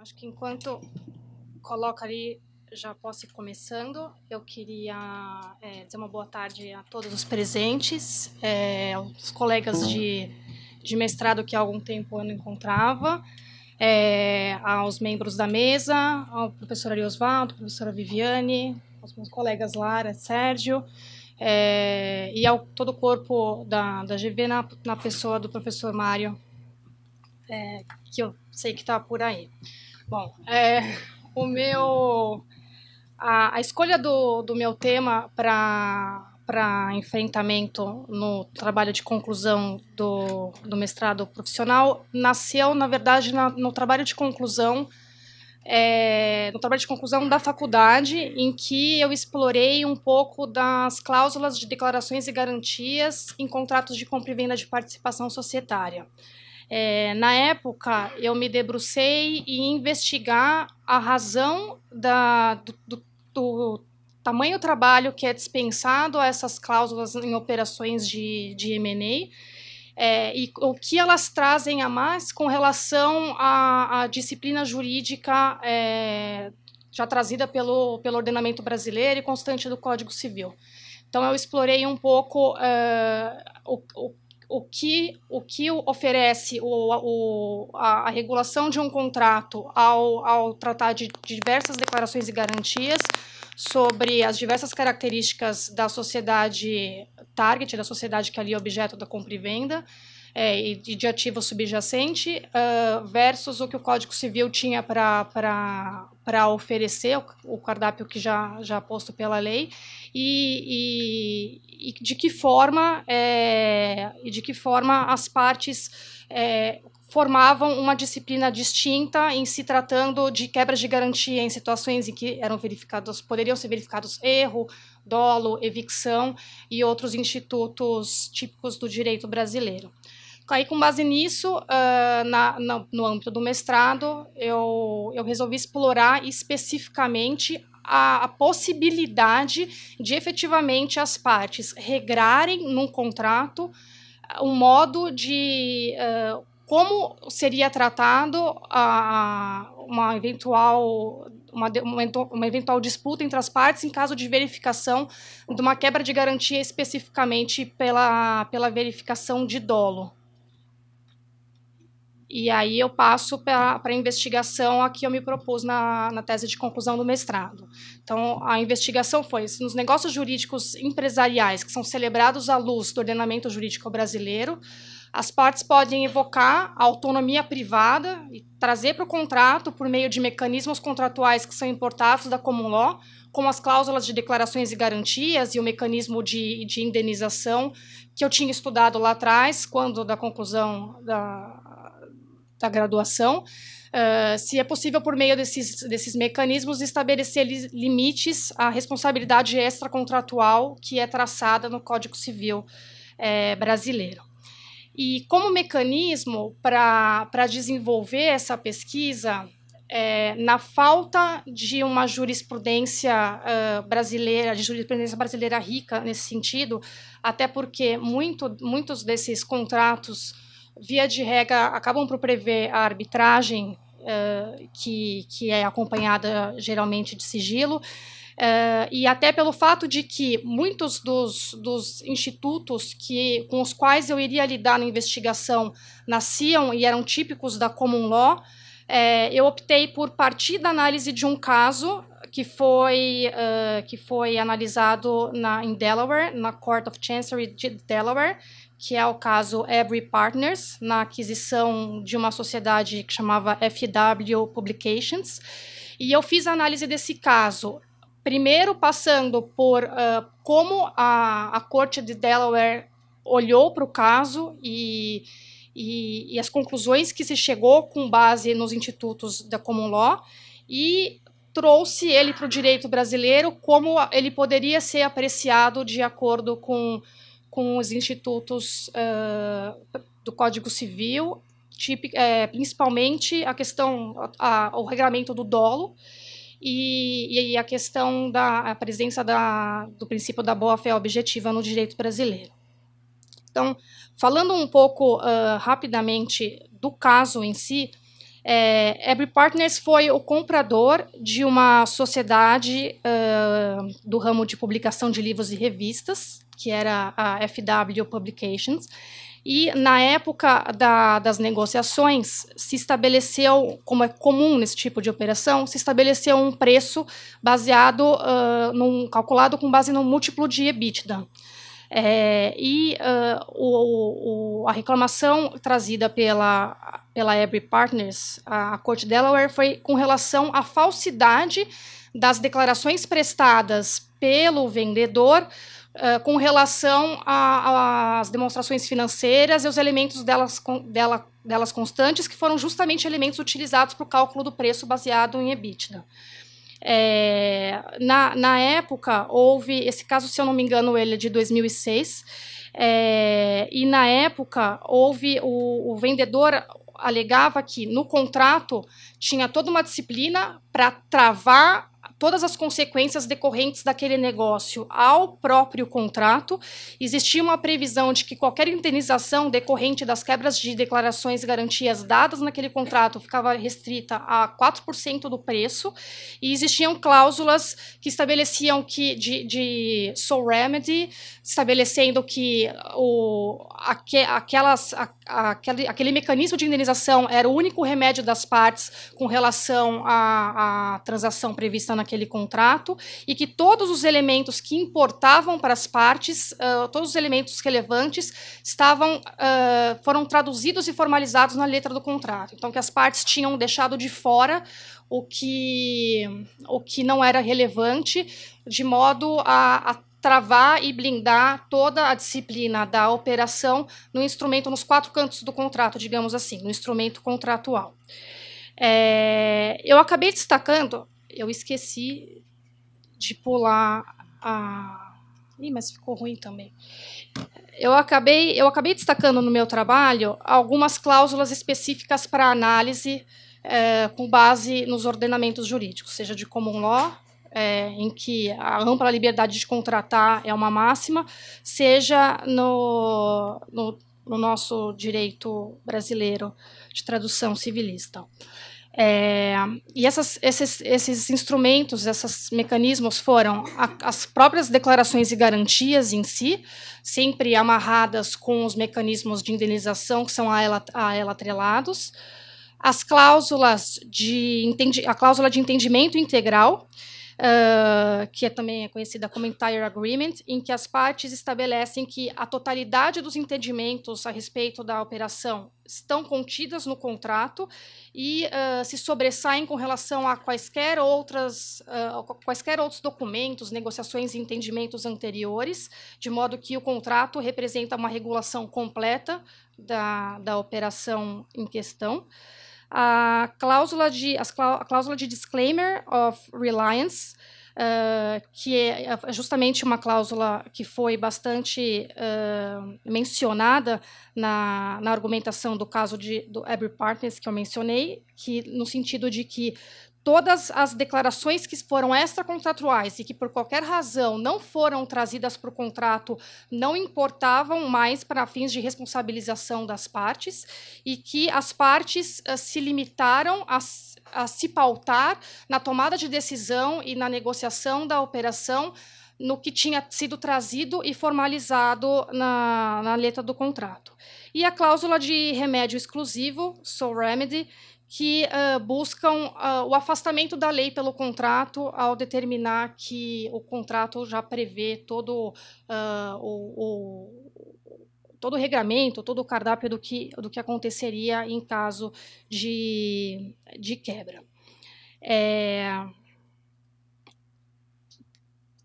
Acho que enquanto coloca ali, já posso ir começando. Eu queria é, dizer uma boa tarde a todos os presentes, é, aos colegas de, de mestrado que há algum tempo eu não encontrava. É, aos membros da mesa, ao professor Ariosvaldo, professora Viviane, aos meus colegas Lara, Sérgio, é, e ao todo o corpo da, da GV na, na pessoa do professor Mário é, que eu sei que está por aí. Bom, é, o meu, a, a, escolha do, do meu tema para para enfrentamento no trabalho de conclusão do, do mestrado profissional nasceu, na verdade, na, no trabalho de conclusão é, no trabalho de conclusão da faculdade, em que eu explorei um pouco das cláusulas de declarações e garantias em contratos de compra e venda de participação societária. É, na época, eu me debrucei em investigar a razão da, do, do, do tamanho trabalho que é dispensado a essas cláusulas em operações de, de M&A é, e o que elas trazem a mais com relação à, à disciplina jurídica é, já trazida pelo, pelo ordenamento brasileiro e constante do Código Civil. Então, eu explorei um pouco é, o, o o que, o que oferece o, o, a, a, regulação de um contrato ao, ao tratar de, diversas declarações e garantias sobre as diversas características da sociedade target, da sociedade que ali é objeto da compra e venda, é, e de ativo subjacente, uh, versus o que o Código Civil tinha para oferecer, o, o, cardápio que já, já posto pela lei, e, e e de que forma é, e de que forma as partes é, formavam uma disciplina distinta em se tratando de quebras de garantia em situações em que eram verificados poderiam ser verificados erro, dolo, evicção e outros institutos típicos do direito brasileiro. Então, aí, com base nisso, uh, na, na, no âmbito do mestrado, eu, eu resolvi explorar especificamente a, a possibilidade de efetivamente as partes regrarem num contrato uh, um modo de uh, como seria tratado a, uma eventual uma, uma, eventual disputa entre as partes em caso de verificação de uma quebra de garantia especificamente pela, pela verificação de dolo. E aí eu passo para a investigação a que eu me propus na, na tese de conclusão do mestrado. Então, a investigação foi nos negócios jurídicos empresariais que são celebrados à luz do ordenamento jurídico brasileiro, as partes podem evocar a autonomia privada e trazer para o contrato, por meio de mecanismos contratuais que são importados da common law, como as cláusulas de declarações e garantias e o mecanismo de, de indenização que eu tinha estudado lá atrás, quando da conclusão da, da graduação, uh, se é possível, por meio desses, desses mecanismos, estabelecer li limites à responsabilidade extracontratual que é traçada no Código Civil eh, brasileiro. E como mecanismo para desenvolver essa pesquisa, é, na falta de uma jurisprudência uh, brasileira, de jurisprudência brasileira rica nesse sentido, até porque muito, muitos desses contratos via de regra, acabam por prever a arbitragem, uh, que, que é acompanhada geralmente de sigilo, uh, e até pelo fato de que muitos dos, dos institutos que, com os quais eu iria lidar na investigação nasciam e eram típicos da common law, eh, eu optei por partir da análise de um caso que foi, uh, que foi analisado na, em Delaware, na Court of Chancery de Delaware, que é o caso Every Partners, na aquisição de uma sociedade que chamava FW Publications. E eu fiz a análise desse caso, primeiro passando por uh, como a, a Corte de Delaware olhou para o caso e, e, e as conclusões que se chegou com base nos institutos da Common Law, e trouxe ele para o direito brasileiro, como ele poderia ser apreciado de acordo com com os institutos uh, do Código Civil, típico, é, principalmente a questão, a, a, o regulamento do dolo e, e a questão da a presença da, do princípio da boa-fé objetiva no direito brasileiro. Então, falando um pouco uh, rapidamente do caso em si, é, Every Partners foi o comprador de uma sociedade uh, do ramo de publicação de livros e revistas que era a FW Publications. E na época da, das negociações, se estabeleceu, como é comum nesse tipo de operação, se estabeleceu um preço baseado, uh, num, calculado com base no múltiplo de EBITDA. É, e uh, o, o, a reclamação trazida pela, pela Every Partners, a, a Corte Delaware, foi com relação à falsidade das declarações prestadas pelo vendedor com relação às demonstrações financeiras e os elementos delas, com, dela, delas constantes, que foram justamente elementos utilizados para o cálculo do preço baseado em EBITDA. É, na, na época, houve, esse caso, se eu não me engano, ele é de 2006, é, e na época houve o, o vendedor alegava que no contrato tinha toda uma disciplina para travar todas as consequências decorrentes daquele negócio ao próprio contrato. Existia uma previsão de que qualquer indenização decorrente das quebras de declarações e garantias dadas naquele contrato ficava restrita a 4% do preço, e existiam cláusulas que estabeleciam que de, de sole remedy, estabelecendo que o, aque, aquelas, a, aquele, aquele mecanismo de indenização era o único remédio das partes com relação à, à transação prevista naquele aquele contrato e que todos os elementos que importavam para as partes, uh, todos os elementos relevantes, estavam uh, foram traduzidos e formalizados na letra do contrato. Então, que as partes tinham deixado de fora o que, o que não era relevante, de modo a, a travar e blindar toda a disciplina da operação no instrumento, nos quatro cantos do contrato, digamos assim, no instrumento contratual. É, eu acabei destacando eu esqueci de pular a. Ih, mas ficou ruim também. Eu acabei, eu acabei destacando no meu trabalho algumas cláusulas específicas para análise é, com base nos ordenamentos jurídicos, seja de common law, é, em que a ampla liberdade de contratar é uma máxima, seja no, no, no nosso direito brasileiro de tradução civilista. É, e essas, esses, esses, instrumentos, esses mecanismos foram a, as próprias declarações e garantias em si, sempre amarradas com os mecanismos de indenização que são a ela, a ela atrelados, as cláusulas de a cláusula de entendimento integral, uh, que é também é conhecida como Entire Agreement, em que as partes estabelecem que a totalidade dos entendimentos a respeito da operação estão contidas no contrato e uh, se sobressaem com relação a quaisquer outras uh, quaisquer outros documentos, negociações e entendimentos anteriores, de modo que o contrato representa uma regulação completa da, da operação em questão a cláusula de, a cláusula de disclaimer of reliance, uh, que é, é justamente uma cláusula que foi bastante uh, mencionada na, na argumentação do caso de, do Every Partners, que eu mencionei, que no sentido de que todas as declarações que foram extracontratuais e que por qualquer razão não foram trazidas para o contrato não importavam mais para fins de responsabilização das partes e que as partes eh, se limitaram a, a se pautar na tomada de decisão e na negociação da operação no que tinha sido trazido e formalizado na, na letra do contrato e a cláusula de remédio exclusivo, sole remedy, que uh, buscam uh, o afastamento da lei pelo contrato ao determinar que o contrato já prevê todo uh, o, o, todo o regramento, todo o cardápio do que, do que aconteceria em caso de, de quebra. É,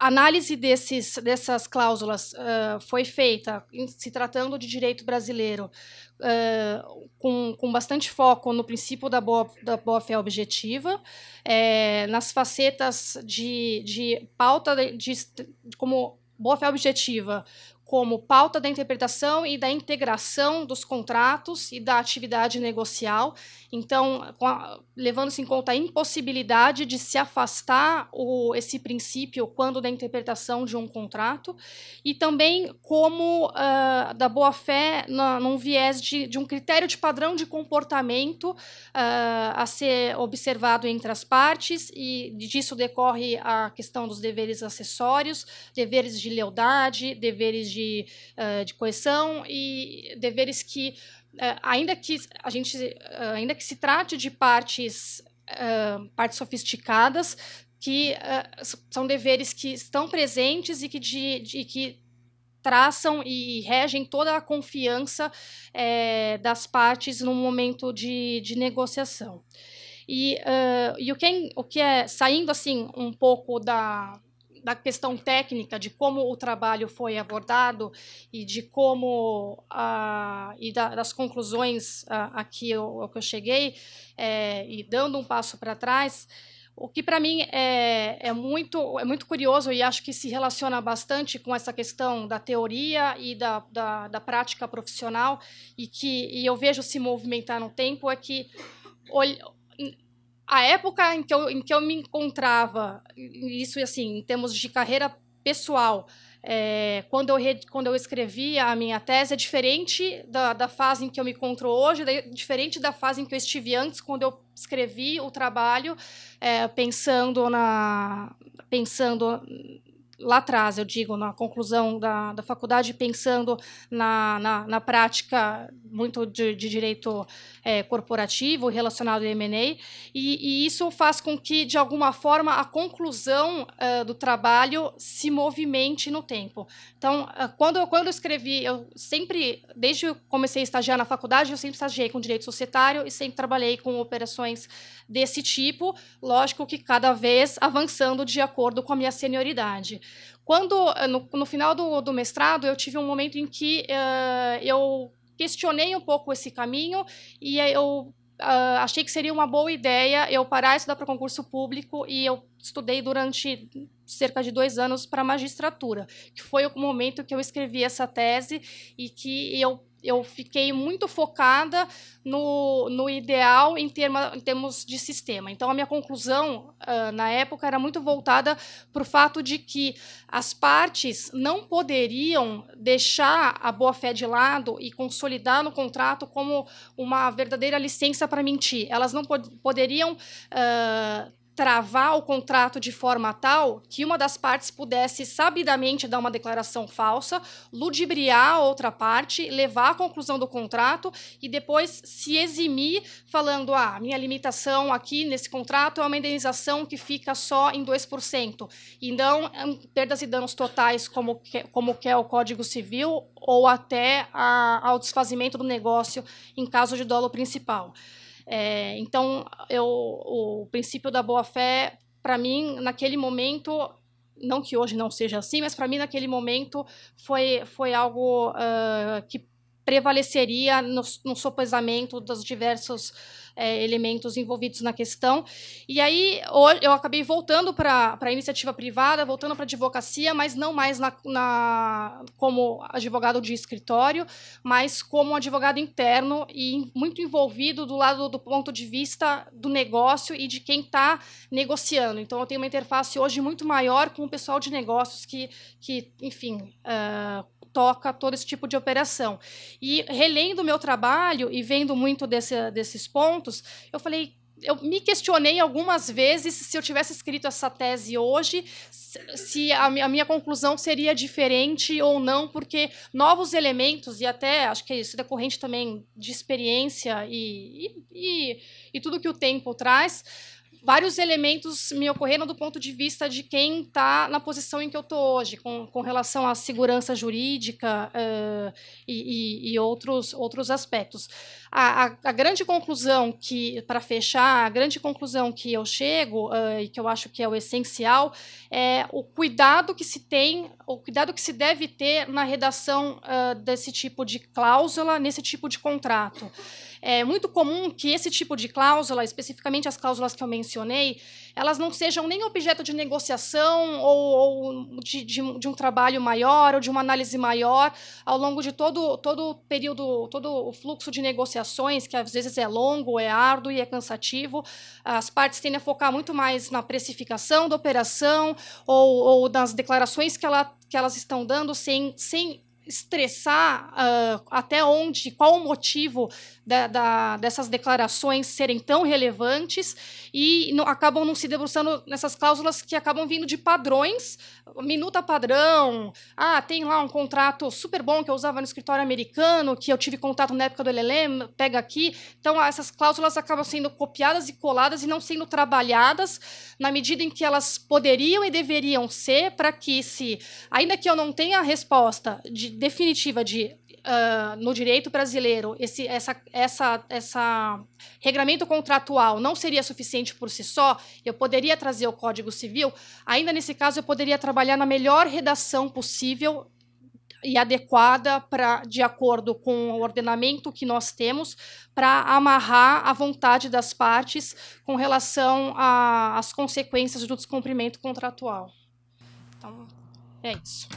a análise desses, dessas cláusulas uh, foi feita, se tratando de direito brasileiro, uh, com, com bastante foco no princípio da boa, da boa fé objetiva, é, nas facetas de, de pauta de, de como boa fé objetiva, como pauta da interpretação e da integração dos contratos e da atividade negocial. Então, levando-se em conta a impossibilidade de se afastar o, esse princípio quando da interpretação de um contrato, e também como uh, da boa-fé num viés de, de, um critério de padrão de comportamento uh, a ser observado entre as partes, e disso decorre a questão dos deveres acessórios, deveres de lealdade, deveres de de, uh, de coesão e deveres que, uh, ainda que a gente, uh, ainda que se trate de partes, partes sofisticadas, que são deveres que estão presentes e que, de, de que traçam e regem toda a confiança das partes no momento de, de negociação. E, uh, e o, que é, o que é, saindo assim um pouco da, da questão técnica de como o trabalho foi abordado e de como ah, e da, das conclusões aqui o que eu cheguei é, e dando um passo para trás o que para mim é, é, muito, é muito curioso e acho que se relaciona bastante com essa questão da teoria e da, da, da prática profissional e que e eu vejo se movimentar no tempo é que a época em que eu, em que eu me encontrava, isso assim, em termos de carreira pessoal, é, quando, eu re, quando eu escrevi a minha tese, é diferente da, da fase em que eu me encontro hoje, diferente da fase em que eu estive antes, quando eu escrevi o trabalho, é, pensando na pensando lá atrás, eu digo, na conclusão da, da faculdade, pensando na, na, na prática muito de, de direito é, corporativo relacionado ao M&A, e, e, isso faz com que, de alguma forma, a conclusão uh, do trabalho se movimente no tempo. Então, uh, quando, quando eu escrevi, eu sempre, desde que eu comecei a estagiar na faculdade, eu sempre estagiei com direito societário e sempre trabalhei com operações desse tipo, lógico que cada vez avançando de acordo com a minha senioridade. Quando, no, no final do, do mestrado, eu tive um momento em que uh, eu questionei um pouco esse caminho e eu Uh, achei que seria uma boa ideia eu parar e estudar para concurso público e eu estudei durante cerca de dois anos para magistratura, que foi o momento que eu escrevi essa tese e que eu eu fiquei muito focada no, no ideal em, em termos de sistema. Então, a minha conclusão, uh, na época, era muito voltada para o fato de que as partes não poderiam deixar a boa-fé de lado e consolidar no contrato como uma verdadeira licença para mentir. Elas não pod poderiam uh, travar o contrato de forma tal que uma das partes pudesse sabidamente dar uma declaração falsa, ludibriar a outra parte, levar à conclusão do contrato e depois se eximir, falando: ah, minha limitação aqui nesse contrato é uma indenização que fica só em 2%. Então, perdas e danos totais, como que, como quer é o Código Civil, ou até a, ao desfazimento do negócio em caso de dolo principal. É, então, eu, o princípio da boa-fé, para mim, naquele momento, não que hoje não seja assim, mas para mim, naquele momento, foi, foi algo uh, que prevaleceria no, no sopesamento dos diversos é, elementos envolvidos na questão. E aí eu acabei voltando para a iniciativa privada, voltando para a advocacia, mas não mais na, na, como advogado de escritório, mas como advogado interno e muito envolvido do lado do ponto de vista do negócio e de quem está negociando. Então eu tenho uma interface hoje muito maior com o pessoal de negócios que, que enfim. Uh, toca todo esse tipo de operação. E relendo o meu trabalho e vendo muito desse, desses pontos, eu falei, eu me questionei algumas vezes se eu tivesse escrito essa tese hoje, se a minha, conclusão seria diferente ou não, porque novos elementos, e até acho que é isso é decorrente também de experiência e, e, e, e tudo que o tempo traz, vários elementos me ocorreram do ponto de vista de quem está na posição em que eu estou hoje, com, com relação à segurança jurídica uh, e, e, outros, outros aspectos. A, a, a grande conclusão que, para fechar, a grande conclusão que eu chego, uh, e que eu acho que é o essencial, é o cuidado que se tem, o cuidado que se deve ter na redação uh, desse tipo de cláusula, nesse tipo de contrato é muito comum que esse tipo de cláusula, especificamente as cláusulas que eu mencionei, elas não sejam nem objeto de negociação ou, ou de, de, de, um trabalho maior ou de uma análise maior ao longo de todo, todo o período, todo o fluxo de negociações, que às vezes é longo, é árduo e é cansativo. As partes tendem a focar muito mais na precificação da operação ou, ou nas declarações que, ela, que elas estão dando sem, sem estressar uh, até onde, qual o motivo da, da, dessas declarações serem tão relevantes e não, acabam não se debruçando nessas cláusulas que acabam vindo de padrões, minuta padrão. Ah, tem lá um contrato super bom que eu usava no escritório americano, que eu tive contato na época do LLM, pega aqui. Então, essas cláusulas acabam sendo copiadas e coladas e não sendo trabalhadas na medida em que elas poderiam e deveriam ser para que se, ainda que eu não tenha a resposta de, definitiva de ah, no direito brasileiro esse essa, essa, essa regramento contratual não seria suficiente por si só, eu poderia trazer o Código Civil, ainda nesse caso eu poderia trabalhar na melhor redação possível e adequada para de acordo com o ordenamento que nós temos para amarrar a vontade das partes com relação às consequências do descumprimento contratual. Então, é isso.